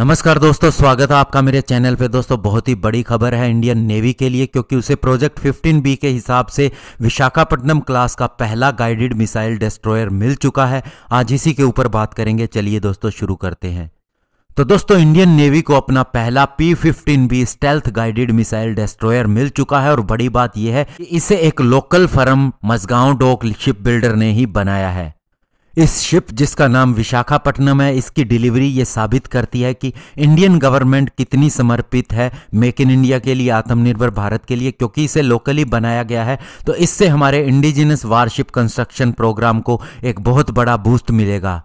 नमस्कार दोस्तों स्वागत है आपका मेरे चैनल पे दोस्तों बहुत ही बड़ी खबर है इंडियन नेवी के लिए क्योंकि उसे प्रोजेक्ट 15 बी के हिसाब से विशाखापट्टनम क्लास का पहला गाइडेड मिसाइल डिस्ट्रॉयर मिल चुका है आज इसी के ऊपर बात करेंगे चलिए दोस्तों शुरू करते हैं तो दोस्तों इंडियन नेवी को अपना पहला P fifteen B stealth guided missile destroyer मिल चुका है और बड़ी बात यह है कि इसे एक लोकल फर्म मजगांव डोक शिप बिल्डर ने ही बनाया है इस शिप जिसका नाम विशाखापट्टनम है इसकी डिलीवरी ये साबित करती है कि इंडियन गवर्नमेंट कितनी समर्पित है मेक इन इंडिया के लिए आत्मनिर्भर भारत के लिए क्योंकि इसे लोकली बनाया गया है तो इससे हमारे इंडिजिनस वारशिप कंस्ट्रक्शन प्रोग्राम को एक बहुत बड़ा बूस्ट मिलेगा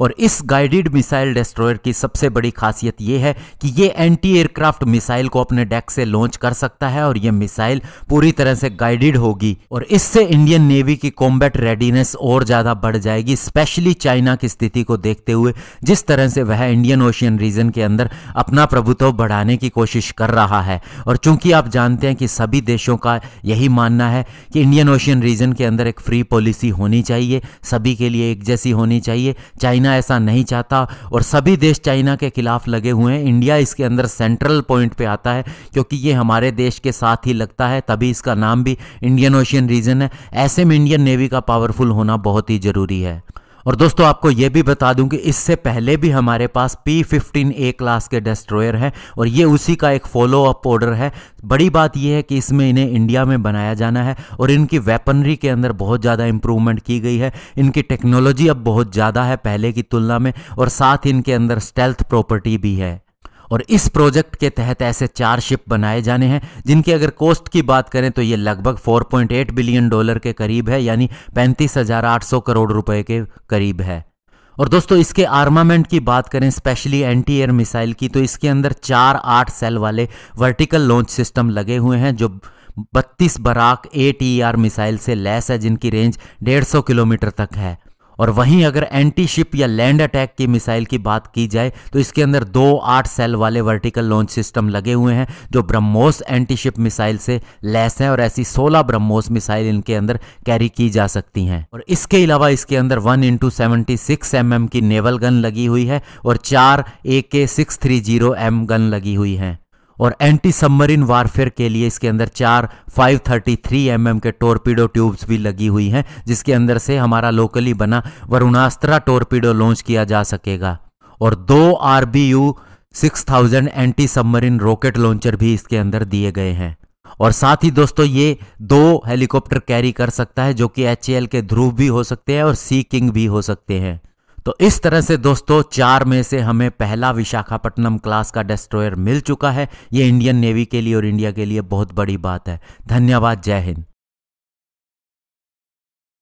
और इस गाइडेड मिसाइल डिस्ट्रॉयर की सबसे बड़ी खासियत यह है कि यह एंटी एयरक्राफ्ट मिसाइल को अपने डेक से लॉन्च कर सकता है और यह मिसाइल पूरी तरह से गाइडेड होगी और इससे इंडियन नेवी की कॉम्बैट रेडीनेस और ज़्यादा बढ़ जाएगी स्पेशली चाइना की स्थिति को देखते हुए जिस तरह से वह इंडियन ओशियन रीजन के अंदर अपना प्रभुत्व बढ़ाने की कोशिश कर रहा है और चूंकि आप जानते हैं कि सभी देशों का यही मानना है कि इंडियन ओशियन रीजन के अंदर एक फ्री पॉलिसी होनी चाहिए सभी के लिए एक जैसी होनी चाहिए चाइना चाइना ऐसा नहीं चाहता और सभी देश चाइना के खिलाफ लगे हुए हैं इंडिया इसके अंदर सेंट्रल पॉइंट पे आता है क्योंकि ये हमारे देश के साथ ही लगता है तभी इसका नाम भी इंडियन ओशियन रीजन है ऐसे में इंडियन नेवी का पावरफुल होना बहुत ही ज़रूरी है और दोस्तों आपको यह भी बता दूं कि इससे पहले भी हमारे पास पी फिफ्टीन ए क्लास के डिस्ट्रॉयर हैं और ये उसी का एक फॉलो अप ऑर्डर है बड़ी बात यह है कि इसमें इन्हें इंडिया में बनाया जाना है और इनकी वेपनरी के अंदर बहुत ज़्यादा इंप्रूवमेंट की गई है इनकी टेक्नोलॉजी अब बहुत ज़्यादा है पहले की तुलना में और साथ इनके अंदर स्टेल्थ प्रॉपर्टी भी है और इस प्रोजेक्ट के तहत ऐसे चार शिप बनाए जाने हैं जिनके अगर कोस्ट की बात करें तो ये लगभग 4.8 बिलियन डॉलर के करीब है यानी पैंतीस करोड़ रुपए के करीब है और दोस्तों इसके आर्मामेंट की बात करें स्पेशली एंटी एयर मिसाइल की तो इसके अंदर चार आठ सेल वाले वर्टिकल लॉन्च सिस्टम लगे हुए हैं जो बत्तीस Barak A T R missile से लैस है जिनकी रेंज 150 किलोमीटर तक है और वहीं अगर एंटी शिप या लैंड अटैक की मिसाइल की बात की जाए तो इसके अंदर दो आठ सेल वाले वर्टिकल लॉन्च सिस्टम लगे हुए हैं जो ब्रह्मोस एंटी शिप मिसाइल से लैस हैं और ऐसी 16 ब्रह्मोस मिसाइल इनके अंदर कैरी की जा सकती हैं और इसके अलावा इसके अंदर one into seventy six M M की नेवल गन लगी हुई है और चार A K six three zero M gun लगी हुई हैं और एंटी सबमरीन वारफेयर के लिए इसके अंदर चार 533 थर्टी mm के टोरपीडो ट्यूब्स भी लगी हुई हैं जिसके अंदर से हमारा लोकली बना वरुणास्त्रा टोरपीडो लॉन्च किया जा सकेगा और दो R B U six thousand anti submarine rocket launcher भी इसके अंदर दिए गए हैं और साथ ही दोस्तों ये दो हेलीकॉप्टर कैरी कर सकता है जो कि एच के ध्रुव भी हो सकते हैं और सी किंग भी हो सकते हैं तो इस तरह से दोस्तों चार में से हमें पहला विशाखापट्टनम क्लास का डेस्ट्रॉयर मिल चुका है ये इंडियन नेवी के लिए और इंडिया के लिए बहुत बड़ी बात है धन्यवाद जय हिंद